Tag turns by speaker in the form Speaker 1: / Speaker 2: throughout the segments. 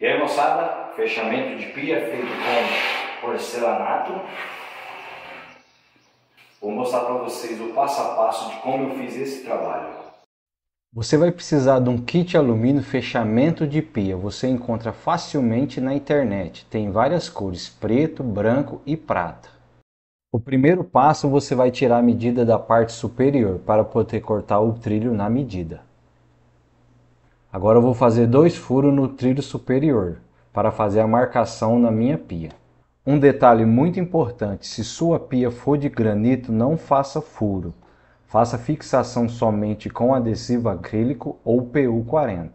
Speaker 1: E aí, moçada, fechamento de pia feito com porcelanato. Vou mostrar para vocês o passo a passo de como eu fiz esse trabalho. Você vai precisar de um kit alumínio fechamento de pia. Você encontra facilmente na internet. Tem várias cores: preto, branco e prata. O primeiro passo você vai tirar a medida da parte superior para poder cortar o trilho na medida. Agora eu vou fazer dois furos no trilho superior para fazer a marcação na minha pia. Um detalhe muito importante, se sua pia for de granito, não faça furo. Faça fixação somente com adesivo acrílico ou PU40,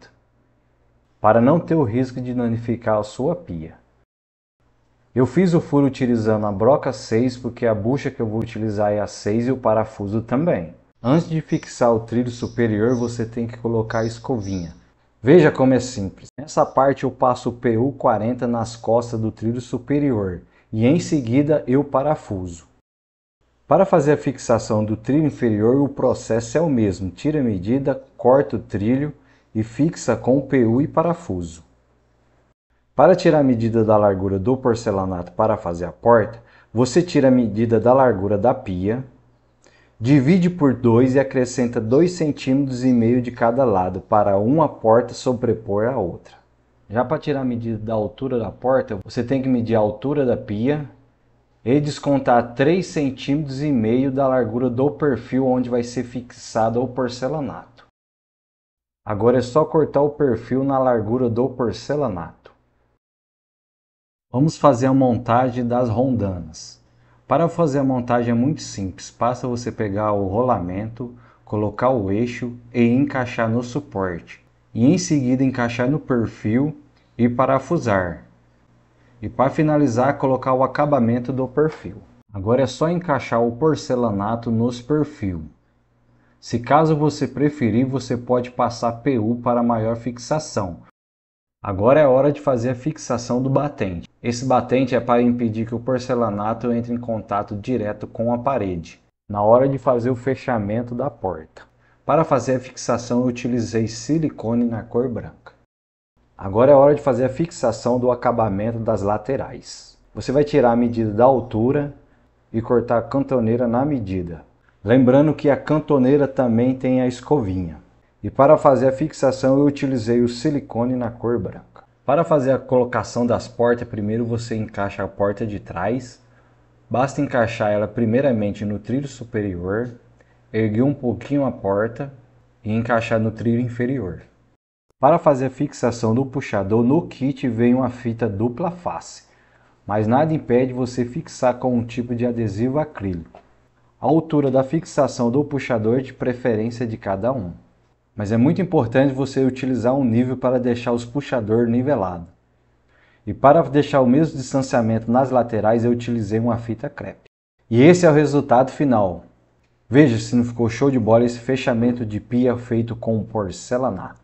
Speaker 1: para não ter o risco de danificar a sua pia. Eu fiz o furo utilizando a broca 6 porque a bucha que eu vou utilizar é a 6 e o parafuso também. Antes de fixar o trilho superior, você tem que colocar a escovinha. Veja como é simples. Nessa parte eu passo o PU40 nas costas do trilho superior e em seguida eu parafuso. Para fazer a fixação do trilho inferior o processo é o mesmo, tira a medida, corta o trilho e fixa com o PU e parafuso. Para tirar a medida da largura do porcelanato para fazer a porta, você tira a medida da largura da pia, Divide por 2 e acrescenta 2,5 centímetros e meio de cada lado para uma porta sobrepor a outra. Já para tirar a medida da altura da porta, você tem que medir a altura da pia e descontar 3,5 centímetros e meio da largura do perfil onde vai ser fixado o porcelanato. Agora é só cortar o perfil na largura do porcelanato. Vamos fazer a montagem das rondanas. Para fazer a montagem é muito simples, basta você pegar o rolamento, colocar o eixo e encaixar no suporte. E em seguida encaixar no perfil e parafusar. E para finalizar, colocar o acabamento do perfil. Agora é só encaixar o porcelanato nos perfil. Se caso você preferir, você pode passar PU para maior fixação. Agora é hora de fazer a fixação do batente. Esse batente é para impedir que o porcelanato entre em contato direto com a parede, na hora de fazer o fechamento da porta. Para fazer a fixação eu utilizei silicone na cor branca. Agora é hora de fazer a fixação do acabamento das laterais. Você vai tirar a medida da altura e cortar a cantoneira na medida. Lembrando que a cantoneira também tem a escovinha. E para fazer a fixação eu utilizei o silicone na cor branca. Para fazer a colocação das portas, primeiro você encaixa a porta de trás. Basta encaixar ela primeiramente no trilho superior, erguer um pouquinho a porta e encaixar no trilho inferior. Para fazer a fixação do puxador, no kit vem uma fita dupla face, mas nada impede você fixar com um tipo de adesivo acrílico. A altura da fixação do puxador é de preferência de cada um mas é muito importante você utilizar um nível para deixar os puxador nivelado. E para deixar o mesmo distanciamento nas laterais, eu utilizei uma fita crepe. E esse é o resultado final. Veja se não ficou show de bola esse fechamento de pia feito com porcelanato.